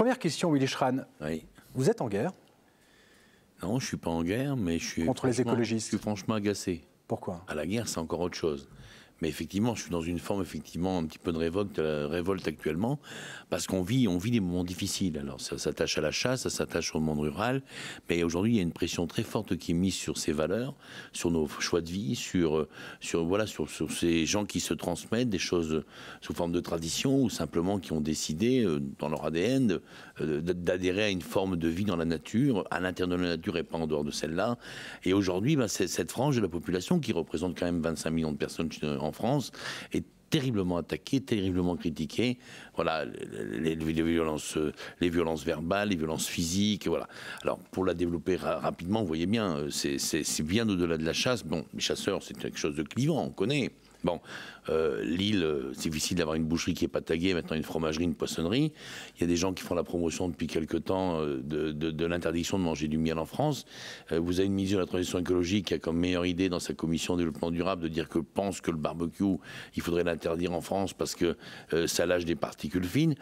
Première question, Willy Schran. Vous êtes en guerre Non, je ne suis pas en guerre, mais je suis. Contre les écologistes Je suis franchement agacé. Pourquoi À ah, la guerre, c'est encore autre chose. Mais effectivement, je suis dans une forme effectivement un petit peu de révolte, euh, révolte actuellement, parce qu'on vit, on vit des moments difficiles. Alors ça s'attache à la chasse, ça s'attache au monde rural, mais aujourd'hui il y a une pression très forte qui est mise sur ces valeurs, sur nos choix de vie, sur euh, sur voilà sur, sur ces gens qui se transmettent des choses sous forme de tradition ou simplement qui ont décidé euh, dans leur ADN d'adhérer à une forme de vie dans la nature, à l'intérieur de la nature et pas en dehors de celle-là. Et aujourd'hui, ben, c'est cette frange de la population qui représente quand même 25 millions de personnes en France est terriblement attaqué, terriblement critiqué. Voilà, les, violences, les violences verbales, les violences physiques, voilà. Alors, pour la développer rapidement, vous voyez bien, euh, c'est bien au-delà de la chasse. Bon, les chasseurs, c'est quelque chose de clivant, on connaît. Bon, euh, Lille, euh, c'est difficile d'avoir une boucherie qui est pas taguée, maintenant une fromagerie, une poissonnerie. Il y a des gens qui font la promotion depuis quelque temps euh, de, l'interdiction de manger du miel en France. Euh, vous avez une mesure de la transition écologique qui a comme meilleure idée dans sa commission développement durable de dire que pense que le barbecue, il faudrait l'interdire en France parce que ça lâche des particules fines.